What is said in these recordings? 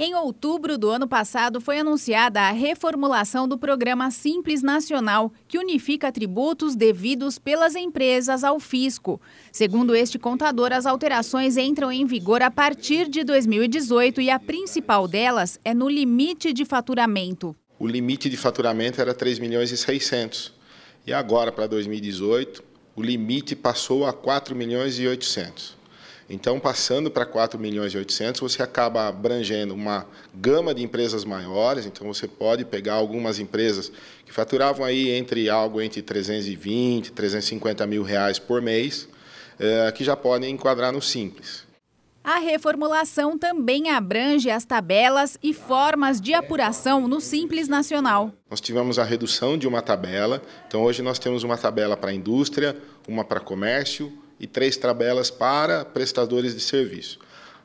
Em outubro do ano passado, foi anunciada a reformulação do Programa Simples Nacional, que unifica tributos devidos pelas empresas ao fisco. Segundo este contador, as alterações entram em vigor a partir de 2018 e a principal delas é no limite de faturamento. O limite de faturamento era 3 milhões e 600. E agora, para 2018, o limite passou a 4 milhões e 800. Então, passando para 4 milhões e 800, você acaba abrangendo uma gama de empresas maiores, então você pode pegar algumas empresas que faturavam aí entre algo entre 320, 350 mil reais por mês, eh, que já podem enquadrar no Simples. A reformulação também abrange as tabelas e formas de apuração no Simples Nacional. Nós tivemos a redução de uma tabela, então hoje nós temos uma tabela para indústria, uma para comércio, e três tabelas para prestadores de serviço.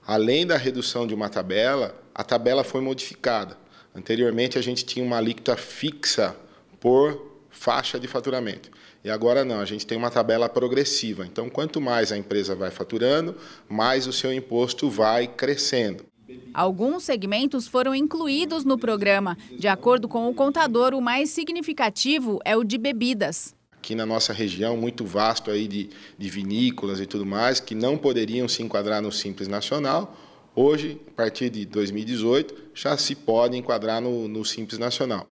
Além da redução de uma tabela, a tabela foi modificada. Anteriormente, a gente tinha uma alíquota fixa por faixa de faturamento. E agora não, a gente tem uma tabela progressiva. Então, quanto mais a empresa vai faturando, mais o seu imposto vai crescendo. Alguns segmentos foram incluídos no programa. De acordo com o contador, o mais significativo é o de bebidas aqui na nossa região, muito vasto aí de, de vinícolas e tudo mais, que não poderiam se enquadrar no Simples Nacional. Hoje, a partir de 2018, já se pode enquadrar no, no Simples Nacional.